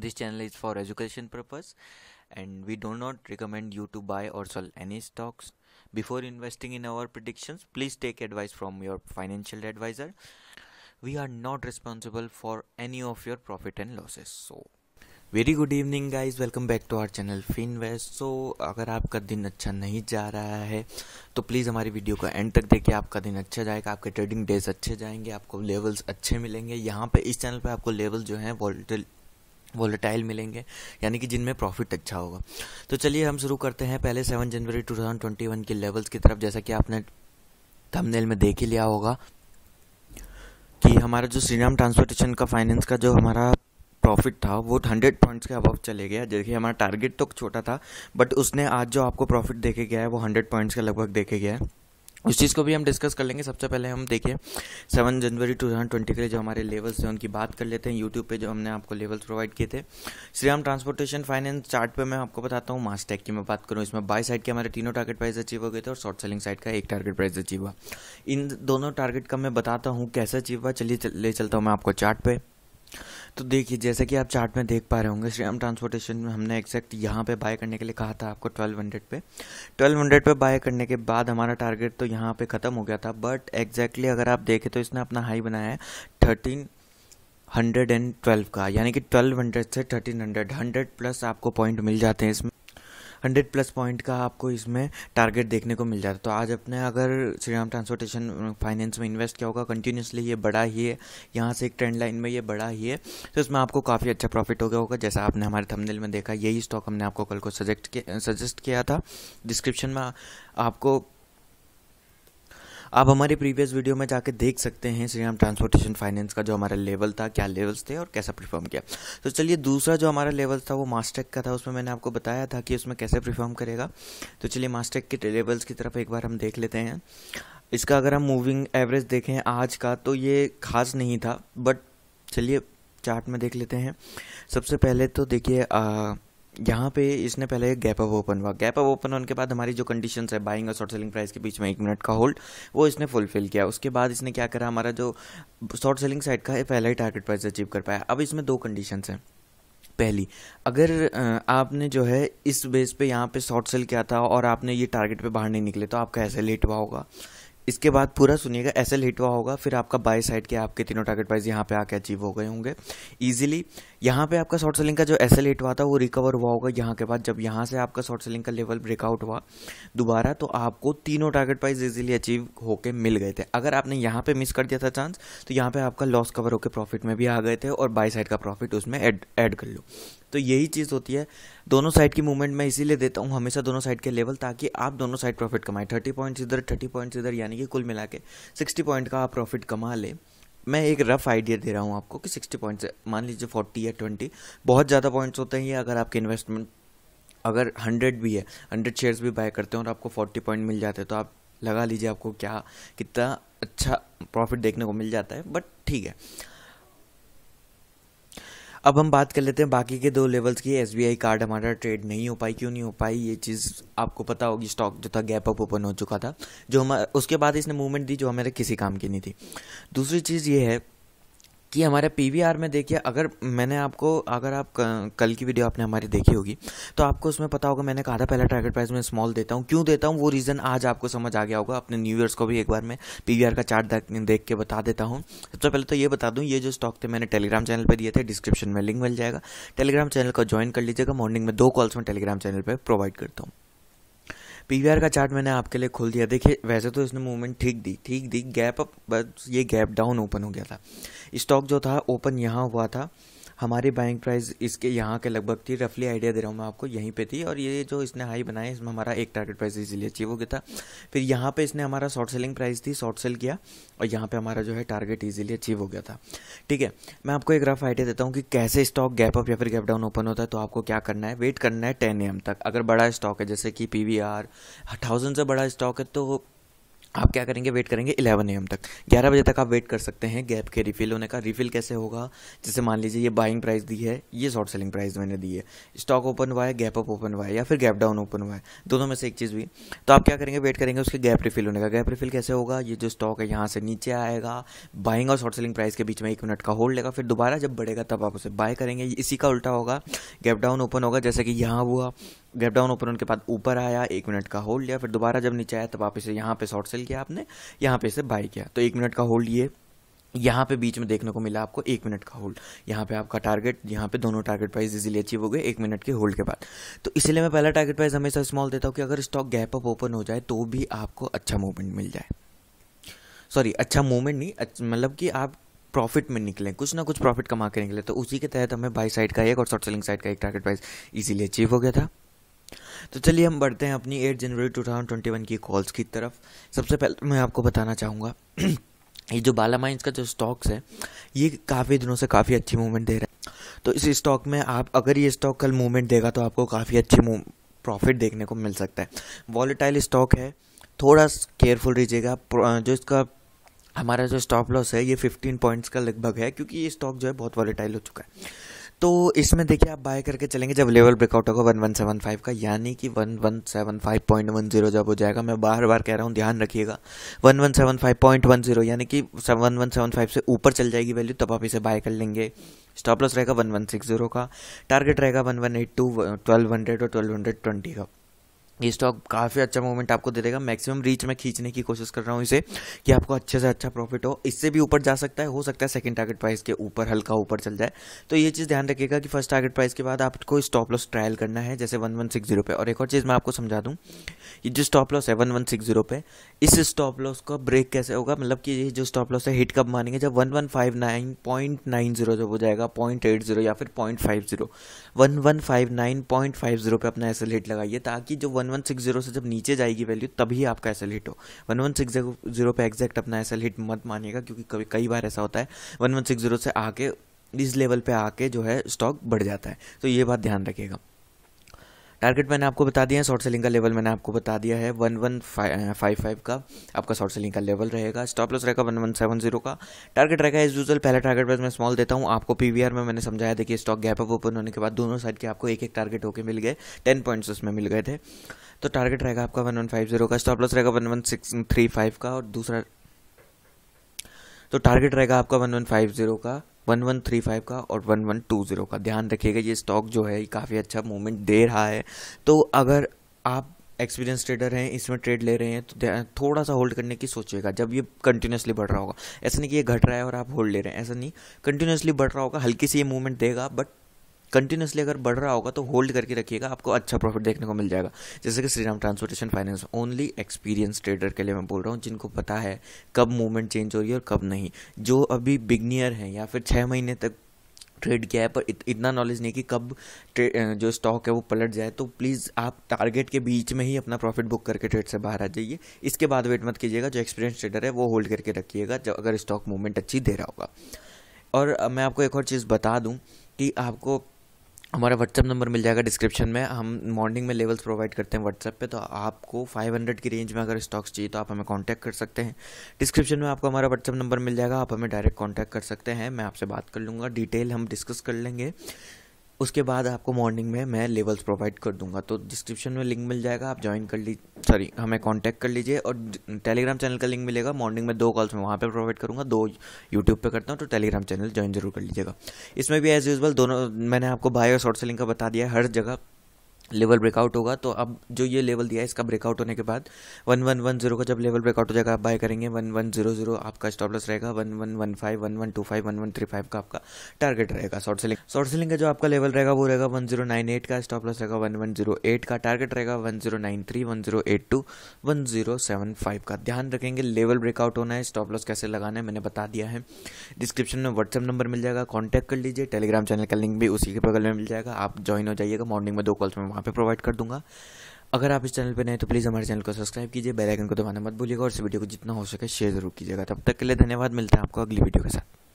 This channel is for education purpose and we do not recommend you to buy or sell any stocks. Before investing in our predictions, please take advice from your financial advisor. We are not responsible for any of your profit and losses. So very good evening guys welcome back to our channel Fin West so अगर आपका दिन अच्छा नहीं जा रहा है तो please हमारी वीडियो को एंड तक देखिए आपका दिन अच्छा जाएगा आपके ट्रेडिंग डेज अच्छे जाएंगे आपको लेवल्स अच्छे मिलेंगे यहाँ पे इस चैनल पे आपको लेवल जो है वोल्टल वॉलेटाइल मिलेंगे यानी कि जिनमें प्रॉफिट अच्छा होगा तो चलिए हम शुरू करते हैं पहले seven January two thousand twenty one के लेवल्स की तरफ जैसा कि आपने थंबनेल में देख ही लिया होगा कि हमारा जो श्रीराम ट्रांसपोर्टेशन का फाइनेंस का जो हमारा प्रॉफिट था वो हंड्रेड पॉइंट्स के अबव चले गया देखिए हमारा टारगेट तो छोटा था बट उसने आज जो आपको प्रॉफिट देखे गया है वो हंड्रेड पॉइंट्स के लगभग देखे गया है उस चीज़ को भी हम डिस्कस कर लेंगे सबसे पहले हम देखिए seven January two thousand twenty के लिए जो हमारे लेवल्स थे उनकी बात कर लेते हैं यूट्यूब पे जो हमने आपको लेवल्स प्रोवाइड किए थे श्रीराम ट्रांसपोर्टेशन फाइनेंस चार्ट पे मैं आपको बताता हूँ मास्टेक की मैं बात करूँ इसमें बाई साइड के हमारे तीनों टारगेट प्राइस अचीव हो गए थे और शॉर्ट सेलिंग साइड का एक टारगेट प्राइस अचीव हुआ इन दोनों टारगेट का मैं बताता हूँ कैसे अचीव हुआ चलिए ले चलता हूँ मैं आपको चार्ट पे तो देखिए जैसे कि आप चार्ट में देख पा रहे होंगे श्रीराम ट्रांसपोर्टेशन में हमने एक्जैक्ट यहाँ पे बाय करने के लिए कहा था आपको 1200 पे 1200 पे बाय करने के बाद हमारा टारगेट तो यहाँ पे ख़त्म हो गया था बट एग्जैक्टली अगर आप देखें तो इसने अपना हाई बनाया है थर्टीन हंड्रेड एंड ट्वेल्व का यानी कि ट्वेल्व हंड्रेड से थर्टीन हंड्रेड हंड्रेड प्लस आपको पॉइंट मिल जाते हैं इसमें हंड्रेड प्लस पॉइंट का आपको इसमें टारगेट देखने को मिल जाता है तो आज अपने अगर श्री राम ट्रांसपोर्टेशन फाइनेंस में इन्वेस्ट किया होगा कंटिन्यूसली ये बड़ा ही है यहाँ से एक ट्रेंड लाइन में ये बड़ा ही है तो इसमें आपको काफ़ी अच्छा प्रॉफिट हो गया होगा जैसा आपने हमारे थंबनेल में देखा यही स्टॉक हमने आपको कल को सजेक्ट सजेस्ट किया था डिस्क्रिप्शन में आपको आप हमारे प्रीवियस वीडियो में जाके देख सकते हैं श्रीराम ट्रांसपोर्टेशन फाइनेंस का जो हमारा लेवल था क्या लेवल्स थे और कैसा परफॉर्म किया तो चलिए दूसरा जो हमारा लेवल था वो मास्टेक का था उसमें मैंने आपको बताया था कि उसमें कैसे परफॉर्म करेगा तो चलिए मास्टेक के लेवल्स की तरफ एक बार हम देख लेते हैं इसका अगर हम मूविंग एवरेज देखें आज का तो ये खास नहीं था बट चलिए चार्ट में देख लेते हैं सबसे पहले तो देखिए यहाँ पे इसने पहले गैप अप ओपन हुआ गैप अप ओपन होने के बाद हमारी जो कंडीशन है बाइंग और शॉर्ट सेलिंग प्राइस के बीच में एक मिनट का होल्ड वो इसने फुलफिल किया उसके बाद इसने क्या करा हमारा जो शॉर्ट सेलिंग साइड का पहला ही टारगेट प्राइस अचीव कर पाया अब इसमें दो कंडीशन हैं पहली अगर आपने जो है इस बेस पे यहाँ पे शॉर्ट सेल किया था और आपने ये टारगेट पे बाहर नहीं निकले तो आपका ऐसे लेट हुआ होगा इसके बाद पूरा सुनिएगा एस एल हिट हुआ होगा फिर आपका बाई साइड के आपके तीनों टारगेट प्राइस यहाँ पे आके अचीव हो गए होंगे इजीली यहाँ पे आपका शॉर्ट सेलिंग का जो एस एल हिट हुआ था वो रिकवर हुआ होगा यहाँ के बाद जब यहाँ से आपका शॉर्ट सेलिंग का लेवल ब्रेकआउट हुआ दोबारा तो आपको तीनों टारगेट प्राइस ईजिली अचीव होकर मिल गए थे अगर आपने यहाँ पर मिस कर दिया था चांस तो यहाँ पर आपका लॉस कवर होकर प्रॉफिट में भी आ गए थे और बाई साइड का प्रॉफिट उसमें एड ऐड कर लो तो यही चीज़ होती है दोनों साइड की मूवमेंट मैं इसीलिए देता हूँ हमेशा दोनों साइड के लेवल ताकि आप दोनों साइड प्रॉफिट कमाएं थर्टी पॉइंट्स इधर थर्टी पॉइंट्स इधर यानी कि कुल मिला के सिक्सटी पॉइंट का आप प्रॉफिट कमा लें मैं एक रफ आइडिया दे रहा हूँ आपको कि सिक्सटी पॉइंट्स मान लीजिए फोर्टी या ट्वेंटी बहुत ज़्यादा पॉइंट्स होते हैं ये अगर आपके इन्वेस्टमेंट अगर हंड्रेड भी है हंड्रेड शेयर्स भी बाय करते हैं और आपको फोर्टी पॉइंट मिल जाते हैं तो आप लगा लीजिए आपको क्या कितना अच्छा प्रॉफिट देखने को मिल जाता है बट ठीक है अब हम बात कर लेते हैं बाकी के दो लेवल्स की एस कार्ड हमारा ट्रेड नहीं हो पाई क्यों नहीं हो पाई ये चीज़ आपको पता होगी स्टॉक जो था गैप अप ओपन हो चुका था जो हम उसके बाद इसने मूवमेंट दी जो हमारे किसी काम की नहीं थी दूसरी चीज़ ये है कि हमारे पी में देखिए अगर मैंने आपको अगर आप कल की वीडियो आपने हमारी देखी होगी तो आपको उसमें पता होगा मैंने कहा था पहला टारगेट प्राइस में स्मॉल देता हूँ क्यों देता हूँ वो रीज़न आज आपको समझ आ गया होगा अपने न्यू ईयर्स को भी एक बार मैं पी का चार्ट देख के बता देता हूँ सबसे तो पहले तो ये बता दूँ ये जो स्टॉक थे मैंने टेलीग्राम चैनल पर दिए थे डिस्क्रिप्शन में लिंक मिल जाएगा टेलीग्राम चैनल को ज्वाइन कर लीजिएगा मॉर्निंग में दो कॉल्स में टेलीग्राम चैनल पर प्रोवाइड करता हूँ पीवीआर का चार्ट मैंने आपके लिए खोल दिया देखिए वैसे तो इसने मूवमेंट ठीक दी ठीक दी गैप अप बस ये गैप डाउन ओपन हो गया था स्टॉक जो था ओपन यहाँ हुआ था हमारी बाइंग प्राइस इसके यहाँ के लगभग थी रफली आइडिया दे रहा हूँ मैं आपको यहीं पे थी और ये जो इसने हाई बनाया इसमें हमारा एक टारगेट प्राइस इजीली अचीव हो गया था फिर यहाँ पे इसने हमारा शॉर्ट सेलिंग प्राइस थी शॉर्ट सेल किया और यहाँ पे हमारा जो है टारगेट ईजिली अचीव हो गया था ठीक है मैं आपको एक रफ आइडिया देता हूँ कि कैसे स्टॉक गैप अप या फिर गैप डाउन ओपन होता है तो आपको क्या करना है वेट करना है टेन एम तक अगर बड़ा स्टॉक है जैसे कि पी वी आर थाउजेंड से बड़ा स्टॉक है तो आप क्या करेंगे वेट करेंगे 11 एम तक 11 बजे तक आप वेट कर सकते हैं गैप के रिफिल होने का रिफिल कैसे होगा जैसे मान लीजिए ये बाइंग प्राइस दी है ये शॉर्ट सेलिंग प्राइस मैंने दी है स्टॉक ओपन हुआ है गैप अप ओपन हुआ है या फिर गैप डाउन ओपन हुआ है दोनों में से एक चीज़ भी तो आप क्या करेंगे वेट करेंगे उसके गैप रिफिल होने का गैप रिफिल कैसे होगा ये जो स्टॉक है यहाँ से नीचे आएगा बाइंग और शॉर्ट सेलिंग प्राइस के बीच में एक मिनट का होल्ड लेगा फिर दोबारा जब बढ़ेगा तब आप उसे बाय करेंगे इसी का उल्टा होगा गैप डाउन ओपन होगा जैसे कि यहाँ हुआ गैप डाउन ओपन के बाद ऊपर आया एक मिनट का होल्ड लिया फिर दोबारा जब नीचे आया तब आप इसे यहाँ पे शॉर्ट सेल किया आपने यहाँ पे इसे बाय किया तो एक मिनट का होल्ड लिए यहाँ पे बीच में देखने को मिला आपको एक मिनट का होल्ड यहाँ पे आपका टारगेट यहाँ पे दोनों टारगेट प्राइस इजीली अचीव हो गए एक मिनट के होल्ड के बाद तो इसलिए मैं पहला टारगेट प्राइस हमेशा स्मॉल देता हूँ कि अगर स्टॉक गैप अप ओपन हो जाए तो भी आपको अच्छा मूवमेंट मिल जाए सॉरी अच्छा मूवमेंट नहीं मतलब कि आप प्रॉफिट में निकलें कुछ ना कुछ प्रॉफिट कमा के निकले तो उसी के तहत हमें बाई साइड का एक और शॉर्ट सेलिंग साइड का एक टारगेट प्राइस इजीली अचीव हो गया था तो चलिए हम बढ़ते हैं अपनी eight January two thousand twenty one की कॉल्स की तरफ सबसे पहले तो मैं आपको बताना चाहूँगा ये जो बाला माइंस का जो स्टॉक्स है ये काफ़ी दिनों से काफ़ी अच्छी मूवमेंट दे रहा है तो इस स्टॉक में आप अगर ये स्टॉक कल मूवमेंट देगा तो आपको काफ़ी अच्छी प्रॉफिट देखने को मिल सकता है वॉलेटाइल स्टॉक है थोड़ा केयरफुल रहिएगा जो इसका हमारा जो स्टॉप लॉस है ये फिफ्टीन पॉइंट्स का लगभग है क्योंकि ये स्टॉक जो है बहुत वॉलेटाइल हो चुका है तो इसमें देखिए आप बाय करके चलेंगे जब लेवल ब्रेकआउट होगा वन वन सेवन फाइव का यानी कि one one seven five point one zero जब हो जाएगा मैं बार बार कह रहा हूँ ध्यान रखिएगा one one seven five point one zero यानी कि वन वन सेवन फाइव से ऊपर चल जाएगी वैल्यू तब आप इसे बाय कर लेंगे स्टॉप लॉस रहेगा वन वन सिक्स जीरो का टारगेट रहेगा one one eight two twelve hundred और ट्वेल्व हंड्रेड ट्वेंटी का ये स्टॉक काफ़ी अच्छा मूवमेंट आपको दे देगा मैक्सिमम रीच में खींचने की कोशिश कर रहा हूँ इसे कि आपको अच्छे से अच्छा प्रॉफिट हो इससे भी ऊपर जा सकता है हो सकता है सेकंड टारगेट प्राइस के ऊपर हल्का ऊपर चल जाए तो ये चीज़ ध्यान रखिएगा कि फर्स्ट टारगेट प्राइस के बाद आपको स्टॉप लॉस ट्रायल करना है जैसे वन वन सिक्स जीरो और एक और चीज़ मैं आपको समझा दूँ ये जो स्टॉप लॉस है वन वन सिक्स जीरो पे इस स्टॉप लॉस का ब्रेक कैसे होगा मतलब कि ये जो स्टॉप लॉस है हिट कब मानेंगे जब one one five nine point nine zero जब हो जाएगा पॉइंट एट जीरो या फिर point five zero one one five nine point five zero पे अपना ऐसे हिट लगाइए ताकि जो one one one six zero से जब नीचे जाएगी वैल्यू तभी आपका एस हिट हो वन वन सिक्स जीरो पर एग्जैक्ट अपना एस हिट मत मानिएगा क्योंकि कभी कई बार ऐसा होता है वन वन सिक्स जीरो से आके इस लेवल पे आके जो है स्टॉक बढ़ जाता है तो ये बात ध्यान रखिएगा टारगेट मैंने आपको बता दिया है शॉर्ट सेलिंग का लेवल मैंने आपको बता दिया है वन वन फाइव फाइव का आपका शॉर्ट सेलिंग का लेवल रहेगा स्टॉप लॉस रहेगा वन वन सेवन जीरो का टारगेट रहेगा एज यूजल पहला टारगेट मैं स्मॉल देता हूँ आपको पी में मैंने समझाया था कि स्टॉक गैप अप ओपन होने के बाद दोनों साइड के आपको एक एक टारगेट होकर मिल गए टेन पॉइंट्स उसमें मिल गए थे तो टारगेट रहेगा आपका वन वन फाइव जीरो का स्टॉप लॉस रहेगा one one six three five का और दूसरा तो टारगेट रहेगा आपका वन वन फाइव जीरो का वन वन थ्री फाइव का और वन वन टू ज़ीरो का ध्यान रखिएगा ये स्टॉक जो है काफ़ी अच्छा मूवमेंट दे रहा है तो अगर आप एक्सपीरियंस ट्रेडर हैं इसमें ट्रेड ले रहे हैं तो थोड़ा सा होल्ड करने की सोचिएगा जब ये कंटिन्यूसली बढ़ रहा होगा ऐसा नहीं कि ये घट रहा है और आप होल्ड ले रहे हैं ऐसा नहीं कंटिन्यूसली बढ़ रहा होगा हल्की सी ये मूवमेंट देगा बट कंटिन्यूसली अगर बढ़ रहा होगा तो होल्ड करके रखिएगा आपको अच्छा प्रॉफिट देखने को मिल जाएगा जैसे कि Shriram transportation finance only experience trader के लिए मैं बोल रहा हूँ जिनको पता है कब मूवमेंट चेंज हो रही है और कब नहीं जो अभी बिगनियर हैं या फिर छः महीने तक ट्रेड किया है पर इत, इतना नॉलेज नहीं कि कब जो स्टॉक है वो पलट जाए तो प्लीज़ आप टारगेट के बीच में ही अपना प्रॉफिट बुक करके ट्रेड से बाहर आ जाइए इसके बाद वेट मत कीजिएगा जो एक्सपीरियंस ट्रेडर है वो होल्ड करके रखिएगा जब अगर स्टॉक मूवमेंट अच्छी दे रहा होगा और मैं आपको एक और चीज़ बता दूँ कि आपको हमारा व्हाट्सअप नंबर मिल जाएगा डिस्क्रिप्शन में हम मॉर्निंग में लेवल्स प्रोवाइड करते हैं व्हाट्सअप पे तो आपको 500 की रेंज में अगर स्टॉक्स चाहिए तो आप हमें कांटेक्ट कर सकते हैं डिस्क्रिप्शन में आपको हमारा व्हाट्सअप नंबर मिल जाएगा आप हमें डायरेक्ट कांटेक्ट कर सकते हैं मैं आपसे बात कर लूँगा डिटेल हम डिस्कस कर लेंगे उसके बाद आपको मॉर्निंग में मैं लेवल्स प्रोवाइड कर दूंगा तो डिस्क्रिप्शन में लिंक मिल जाएगा आप ज्वाइन कर लीजिए सॉरी हमें कांटेक्ट कर लीजिए और टेलीग्राम चैनल का लिंक मिलेगा मॉर्निंग में दो कॉल्स में वहाँ पे प्रोवाइड करूँगा दो यूट्यूब पे करता हूँ तो टेलीग्राम चैनल ज्वाइन जरूर कर लीजिएगा इसमें भी एज यूजल दोनों मैंने आपको बायो और शॉर्ट सेलिंग का बता दिया हर जगह लेवल ब्रेकआउट होगा तो अब जो ये लेवल दिया है इसका ब्रेकआउट होने के बाद वन वन वन जीरो का जब लेवल ब्रेकआउट हो जाएगा आप बाय करेंगे वन वन जीरो जीरो आपका स्टॉप लॉस रहेगा one one one five one one two five one one three five का आपका टारगेट रहेगा शॉर्ट सेलिंग शॉर्ट सेलिंग का जो आपका लेवल रहेगा वो रहेगा वन जीरो नाइन एट का स्टॉप लॉस रहेगा वन वन जीरो एट का टारगेट रहेगा one zero nine three one zero eight two one zero seven five का ध्यान रखेंगे लेवल ब्रेकआउट होना है स्टॉप लॉस कैसे लगाना है मैंने बता दिया है डिस्क्रिप्शन में व्हाट्सअप नंबर मिल जाएगा कॉन्टैक्ट कर लीजिए टेलीग्राम चैनल का लिंक भी उसी के बगल में मिल जाएगा आप ज्वाइन हो जाइएगा मॉर्निंग में दो कॉल्स में वहाँ पर प्रोवाइड कर दूंगा अगर आप इस चैनल पर नए तो प्लीज़ हमारे चैनल को सब्सक्राइब कीजिए बेल आइकन को दबाना मत भूलिएगा और इस वीडियो को जितना हो सके शेयर जरूर कीजिएगा तब तक के लिए धन्यवाद मिलता है आपको अगली वीडियो के साथ